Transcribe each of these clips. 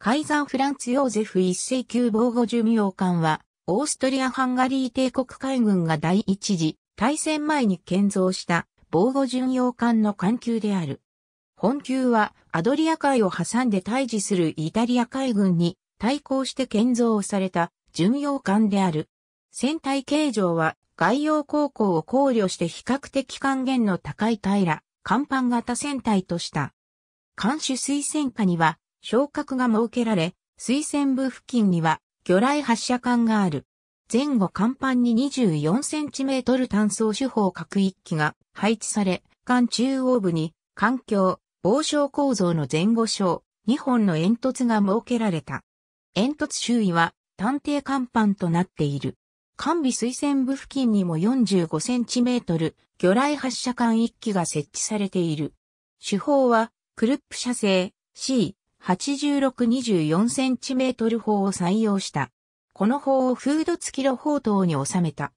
カイザー・フランツ・ヨーゼフ一世級防護寿命艦は、オーストリア・ハンガリー帝国海軍が第一次大戦前に建造した防護巡洋艦の艦級である。本級はアドリア海を挟んで対峙するイタリア海軍に対抗して建造された巡洋艦である。船体形状は外洋航行を考慮して比較的還元の高い平、甲板型船体とした。艦首水薦下には昇格が設けられ、水線部付近には魚雷発射管がある。前後甲板に 24cm 単装手法各一機が配置され、艦中央部に環境、防障構造の前後章、2本の煙突が設けられた。煙突周囲は探偵甲板となっている。管備水線部付近にも 45cm 魚雷発射管一機が設置されている。手法は、クルップ射精 C 8624cm 砲を採用した。この砲をフード付きの砲塔に収めた。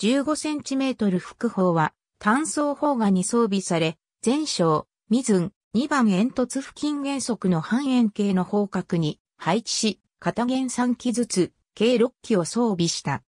15cm 副砲は単装砲がに装備され、全哨、水ン、2番煙突付近原則の半円形の砲角に配置し、片弦3機ずつ、計6機を装備した。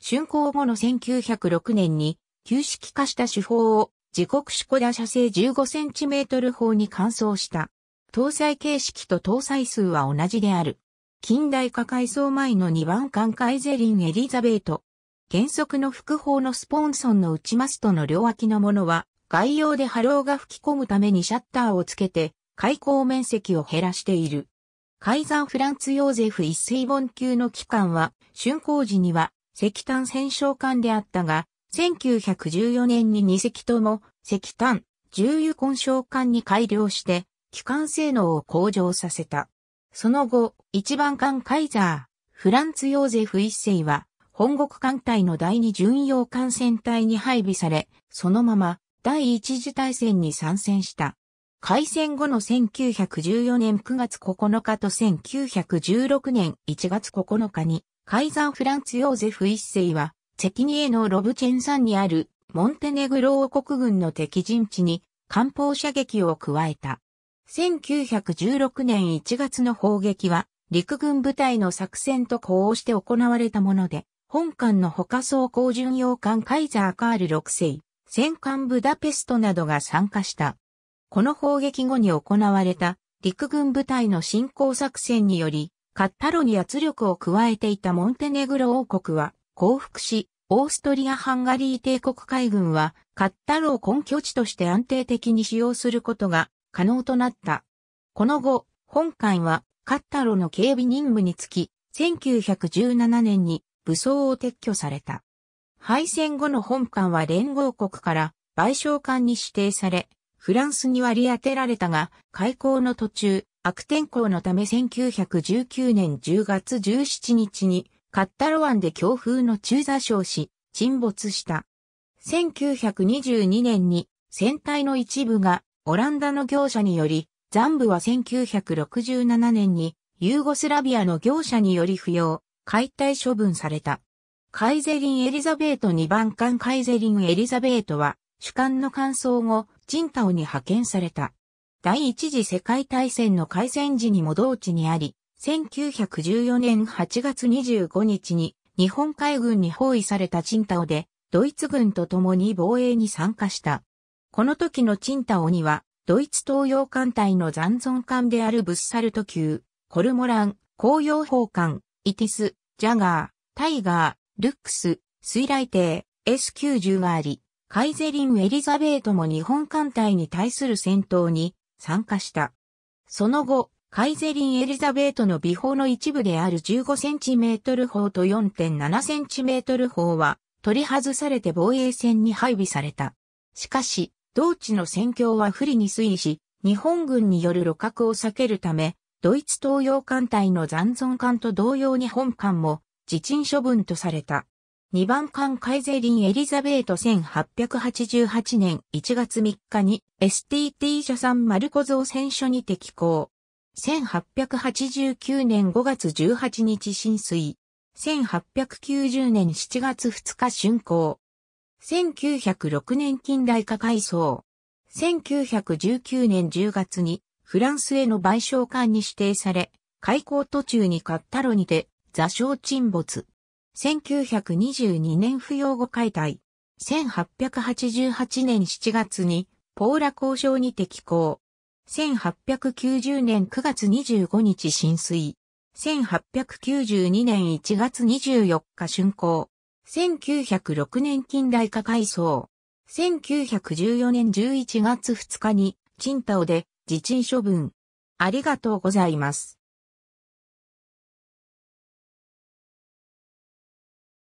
竣工後の1906年に、旧式化した手法を自国手小打射精 15cm 砲に換装した。搭載形式と搭載数は同じである。近代化改装前の2番艦カイゼリン・エリザベート。原則の副砲のスポンソンの内マストの両脇のものは、外洋で波浪が吹き込むためにシャッターをつけて、開口面積を減らしている。ザー・フランツ・ヨーゼフ一水本級の機関は、竣工時には石炭戦勝艦であったが、1914年に2隻とも石炭、重油混焼艦に改良して、機関性能を向上させた。その後、一番艦カイザー、フランツ・ヨーゼフ一世は、本国艦隊の第二巡洋艦船隊に配備され、そのまま第一次大戦に参戦した。開戦後の1914年9月9日と1916年1月9日に、カイザー・フランツ・ヨーゼフ一世は、チキニエのロブチェンさんにあるモンテネグロ王国軍の敵陣地に艦砲射撃を加えた。1916年1月の砲撃は、陸軍部隊の作戦と呼応して行われたもので、本館の他装甲巡洋艦カイザーカール6世、戦艦ブダペストなどが参加した。この砲撃後に行われた陸軍部隊の進攻作戦により、カッタロに圧力を加えていたモンテネグロ王国は降伏し、オーストリア・ハンガリー帝国海軍はカッタロを根拠地として安定的に使用することが可能となった。この後、本館は、カッタロの警備任務につき、1917年に武装を撤去された。敗戦後の本館は連合国から賠償館に指定され、フランスに割り当てられたが、開港の途中、悪天候のため1919年10月17日に、カッタロ湾で強風の中座礁し、沈没した。1922年に船体の一部がオランダの業者により、ザンブは1967年にユーゴスラビアの業者により不要、解体処分された。カイゼリン・エリザベート2番艦カイゼリン・エリザベートは、主艦の乾燥後、チンタオに派遣された。第一次世界大戦の開戦時にも同地にあり、1914年8月25日に日本海軍に包囲されたチンタオで、ドイツ軍と共に防衛に参加した。この時のチンタオには、ドイツ東洋艦隊の残存艦であるブッサルト級、コルモラン、紅葉砲艦、イティス、ジャガー、タイガー、ルックス、水雷艇、S90 があり、カイゼリン・エリザベートも日本艦隊に対する戦闘に参加した。その後、カイゼリン・エリザベートの尾砲の一部である 15cm 砲と 4.7cm 砲は取り外されて防衛線に配備された。しかし、同地の戦況は不利に推移し、日本軍による露獲を避けるため、ドイツ東洋艦隊の残存艦と同様に本艦も自沈処分とされた。2番艦カイゼリンエリザベート1888年1月3日に STT 社産マルコ造船所に適行。1889年5月18日浸水。1890年7月2日竣工。1906年近代化改装。1919年10月にフランスへの賠償官に指定され、開港途中にカッタロにて座礁沈没。1922年不要後解体。1888年7月にポーラ交渉に適行。1890年9月25日浸水。1892年1月24日竣工。1906年近代化改装。1914年11月2日に、賃貸で、自陳処分。ありがとうございます。